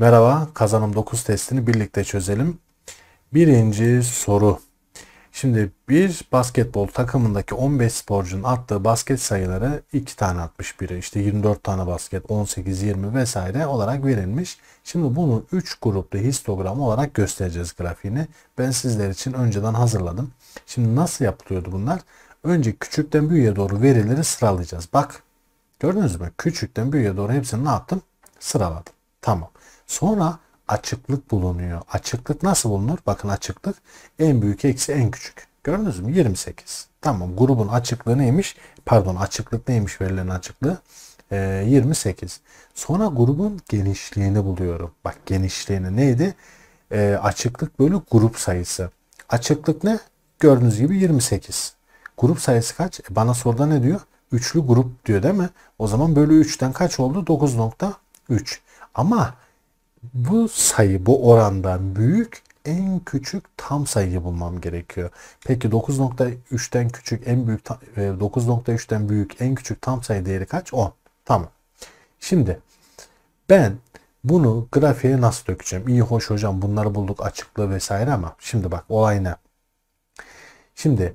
Merhaba, kazanım 9 testini birlikte çözelim. Birinci soru. Şimdi bir basketbol takımındaki 15 sporcunun attığı basket sayıları 2 tane atmış işte 24 tane basket, 18, 20 vesaire olarak verilmiş. Şimdi bunu 3 gruplu histogram olarak göstereceğiz grafiğini. Ben sizler için önceden hazırladım. Şimdi nasıl yapılıyordu bunlar? Önce küçükten büyüğe doğru verileri sıralayacağız. Bak gördünüz mü? Küçükten büyüğe doğru hepsini ne yaptım? Sıraladım. Tamam. Sonra açıklık bulunuyor. Açıklık nasıl bulunur? Bakın açıklık en büyük eksi en küçük. Gördünüz mü? 28. Tamam grubun açıklığı neymiş? Pardon açıklık neymiş verilen açıklığı? Ee, 28. Sonra grubun genişliğini buluyorum. Bak genişliğini neydi? Ee, açıklık bölü grup sayısı. Açıklık ne? Gördüğünüz gibi 28. Grup sayısı kaç? E bana soruda ne diyor? Üçlü grup diyor değil mi? O zaman bölü 3'ten kaç oldu? 9.3. Ama bu sayı bu orandan büyük en küçük tam sayıyı bulmam gerekiyor. Peki 9.3'ten küçük en büyük 9.3'ten e, büyük en küçük tam sayı değeri kaç? 10. Tamam. Şimdi ben bunu grafiğe nasıl dökeceğim? İyi hoş hocam bunları bulduk açıklığı vesaire ama şimdi bak olay ne? Şimdi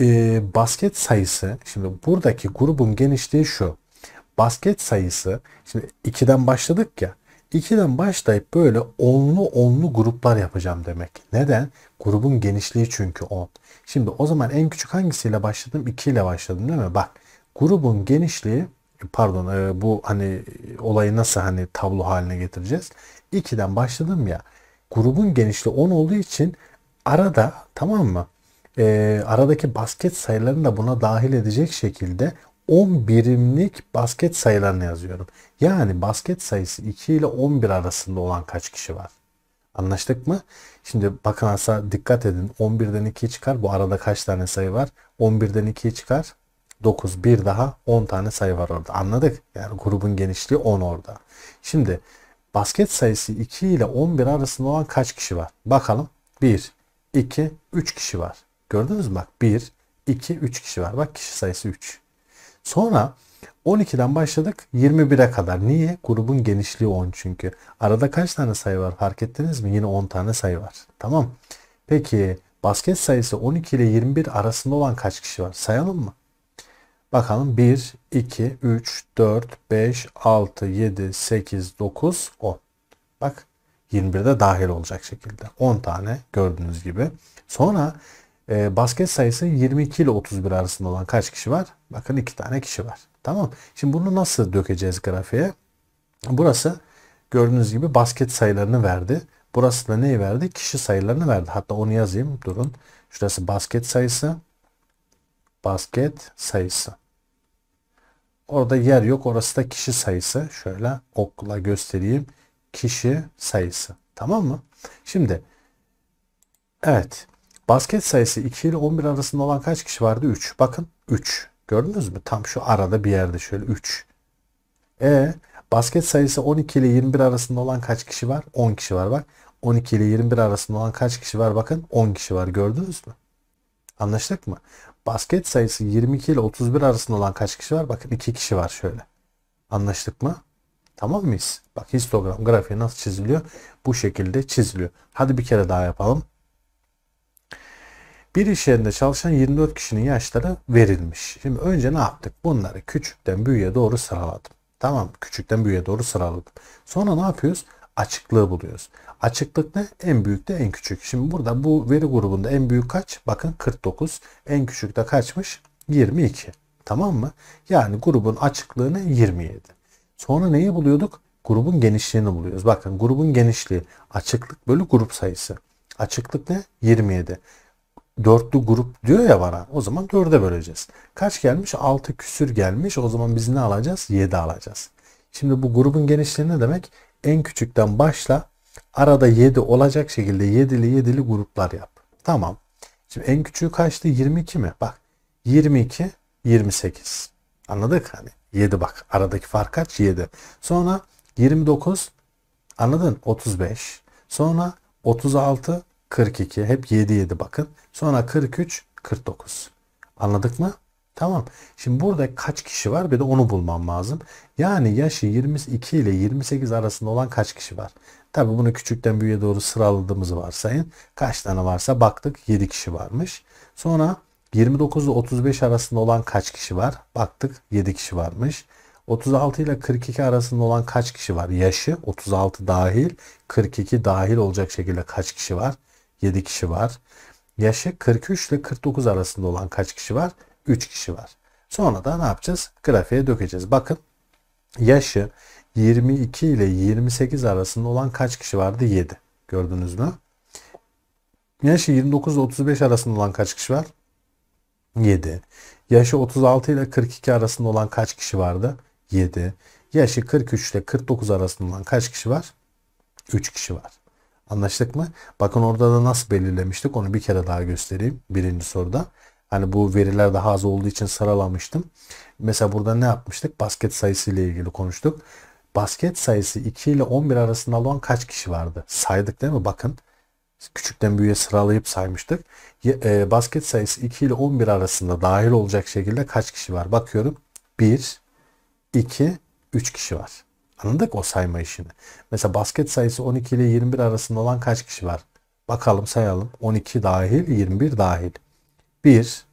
e, basket sayısı şimdi buradaki grubun genişliği şu. Basket sayısı şimdi 2'den başladık ya 2'den başlayıp böyle onlu onlu gruplar yapacağım demek. Neden? Grubun genişliği çünkü 10. Şimdi o zaman en küçük hangisiyle başladım? 2 ile başladım değil mi? Bak grubun genişliği pardon e, bu hani olayı nasıl hani tablo haline getireceğiz? 2'den başladım ya. Grubun genişliği 10 olduğu için arada tamam mı? E, aradaki basket sayılarını da buna dahil edecek şekilde 10 birimlik basket sayılarını yazıyorum. Yani basket sayısı 2 ile 11 arasında olan kaç kişi var? Anlaştık mı? Şimdi bakın asla dikkat edin. 11'den 2 çıkar. Bu arada kaç tane sayı var? 11'den 2 çıkar. 9, 1 daha 10 tane sayı var orada. Anladık. Yani grubun genişliği 10 orada. Şimdi basket sayısı 2 ile 11 arasında olan kaç kişi var? Bakalım. 1, 2, 3 kişi var. Gördünüz mü? Bak 1, 2, 3 kişi var. Bak kişi sayısı 3. Sonra 12'den başladık 21'e kadar. Niye? Grubun genişliği 10 çünkü. Arada kaç tane sayı var fark ettiniz mi? Yine 10 tane sayı var. Tamam. Peki basket sayısı 12 ile 21 arasında olan kaç kişi var? Sayalım mı? Bakalım 1, 2, 3, 4, 5, 6, 7, 8, 9, 10. Bak 21'de dahil olacak şekilde. 10 tane gördüğünüz gibi. Sonra e, basket sayısı 22 ile 31 arasında olan kaç kişi var? Bakın iki tane kişi var. Tamam. Şimdi bunu nasıl dökeceğiz grafiğe? Burası gördüğünüz gibi basket sayılarını verdi. Burası da neyi verdi? Kişi sayılarını verdi. Hatta onu yazayım. Durun. Şurası basket sayısı. Basket sayısı. Orada yer yok. Orası da kişi sayısı. Şöyle okla göstereyim. Kişi sayısı. Tamam mı? Şimdi evet. Basket sayısı 2 ile 11 arasında olan kaç kişi vardı? 3. Bakın 3. Gördünüz mü? Tam şu arada bir yerde şöyle 3. E basket sayısı 12 ile 21 arasında olan kaç kişi var? 10 kişi var bak. 12 ile 21 arasında olan kaç kişi var? Bakın 10 kişi var. Gördünüz mü? Anlaştık mı? Basket sayısı 22 ile 31 arasında olan kaç kişi var? Bakın 2 kişi var şöyle. Anlaştık mı? Tamam mıyız? Bak histogram grafiği nasıl çiziliyor? Bu şekilde çiziliyor. Hadi bir kere daha yapalım. Bir iş yerinde çalışan 24 kişinin yaşları verilmiş. Şimdi önce ne yaptık? Bunları küçükten büyüğe doğru sıraladım. Tamam küçükten büyüğe doğru sıraladım. Sonra ne yapıyoruz? Açıklığı buluyoruz. Açıklık ne? En büyük de en küçük. Şimdi burada bu veri grubunda en büyük kaç? Bakın 49. En küçük de kaçmış? 22. Tamam mı? Yani grubun açıklığını 27. Sonra neyi buluyorduk? Grubun genişliğini buluyoruz. Bakın grubun genişliği açıklık bölü grup sayısı. Açıklık ne? 27 dörtlü grup diyor ya bana. O zaman dörde böleceğiz. Kaç gelmiş? Altı küsür gelmiş. O zaman biz ne alacağız? Yedi alacağız. Şimdi bu grubun genişliği ne demek? En küçükten başla. Arada yedi olacak şekilde yedili yedili gruplar yap. Tamam. Şimdi en küçüğü kaçtı? 22 mi? Bak 22, 28. Anladık hani? 7 bak. Aradaki fark kaç? 7. Sonra 29 anladın? 35. Sonra 36, 42. Hep 7 7 bakın. Sonra 43, 49. Anladık mı? Tamam. Şimdi burada kaç kişi var? Bir de onu bulmam lazım. Yani yaşı 22 ile 28 arasında olan kaç kişi var? Tabi bunu küçükten büyüğe doğru sıraladığımızı varsayın. Kaç tane varsa baktık 7 kişi varmış. Sonra 29 ile 35 arasında olan kaç kişi var? Baktık 7 kişi varmış. 36 ile 42 arasında olan kaç kişi var? Yaşı 36 dahil, 42 dahil olacak şekilde kaç kişi var? 7 kişi var. Yaşı 43 ile 49 arasında olan kaç kişi var? 3 kişi var. Sonra da ne yapacağız? Grafiğe dökeceğiz. Bakın yaşı 22 ile 28 arasında olan kaç kişi vardı? 7. Gördünüz mü? Yaşı 29 ile 35 arasında olan kaç kişi var? 7. Yaşı 36 ile 42 arasında olan kaç kişi vardı? 7. Yaşı 43 ile 49 arasında olan kaç kişi var? 3 kişi var. Anlaştık mı? Bakın orada da nasıl belirlemiştik onu bir kere daha göstereyim birinci soruda. Hani bu veriler daha az olduğu için sıralamıştım. Mesela burada ne yapmıştık? Basket sayısı ile ilgili konuştuk. Basket sayısı 2 ile 11 arasında olan kaç kişi vardı? Saydık değil mi? Bakın küçükten büyüğe sıralayıp saymıştık. E, basket sayısı 2 ile 11 arasında dahil olacak şekilde kaç kişi var? Bakıyorum 1, 2, 3 kişi var. Anladık o sayma işini. Mesela basket sayısı 12 ile 21 arasında olan kaç kişi var? Bakalım sayalım. 12 dahil, 21 dahil. 1,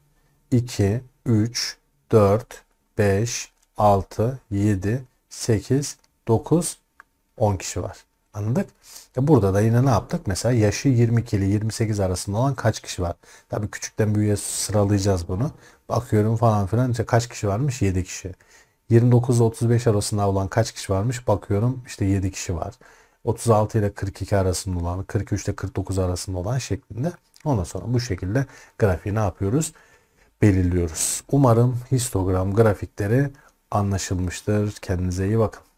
2, 3, 4, 5, 6, 7, 8, 9, 10 kişi var. Anladık? E burada da yine ne yaptık? Mesela yaşı 22 ile 28 arasında olan kaç kişi var? Tabii küçükten büyüğe sıralayacağız bunu. Bakıyorum falan filan. İşte kaç kişi varmış? 7 kişi. 29-35 ile arasında olan kaç kişi varmış bakıyorum işte 7 kişi var. 36 ile 42 arasında olan, 43 ile 49 arasında olan şeklinde. Ondan sonra bu şekilde grafiği ne yapıyoruz? Belirliyoruz. Umarım histogram grafikleri anlaşılmıştır. Kendinize iyi bakın.